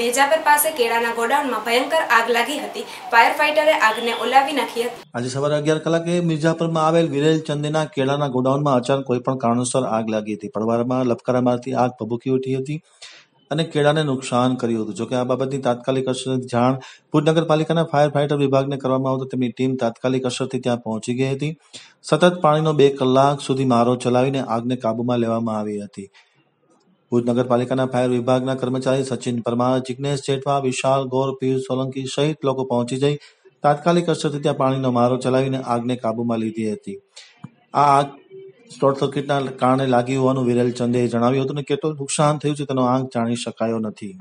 મેજાપર પાસે કેળાના ગોડાઉનમાં ભયંકર આગ લાગી હતી ફાયર ફાઇટરે આગને ઓલાવી નાખી હતી આજે સવારે અગિયાર કલાકે મિર્જાપરમાં આવેલ વિરેલ ચંદીના કેળાના ગોડાઉનમાં અચાનક કોઈ પણ કારણોસર આગ લાગી હતી પડવારમાં લપકારામાંથી આગ ભભૂકી ઉઠી હતી અને કેળાને નુકસાન કર્યું હતું જોકે આ બાબતની તાત્કાલિક અસરની જાણ ભુજ નગરપાલિકાના ફાયર ફાઇટર વિભાગને કરવામાં આવતા તેમની ટીમ તાત્કાલિક અસરથી ત્યાં પહોંચી ગઈ હતી સતત પાણીનો બે કલાક સુધી મારો ચલાવીને આગને કાબૂમાં લેવામાં આવી હતી ભુજ નગરપાલિકાના ફાયર વિભાગના કર્મચારી સચિન પરમાર જિગ્નેશ જેઠવા વિશાલ ગોર પીર સોલંકી સહિત લોકો પહોંચી જઈ તાત્કાલિક અસરથી ત્યાં પાણીનો મારો ચલાવીને આગને કાબૂમાં લીધી હતી આ આગ શોર્ટ સર્કિટના કારણે લાગી હોવાનું વિરેલ ચંદેએ જણાવ્યું હતું અને કેટલું નુકસાન થયું છે તેનો આંક જાણી શકાયો નથી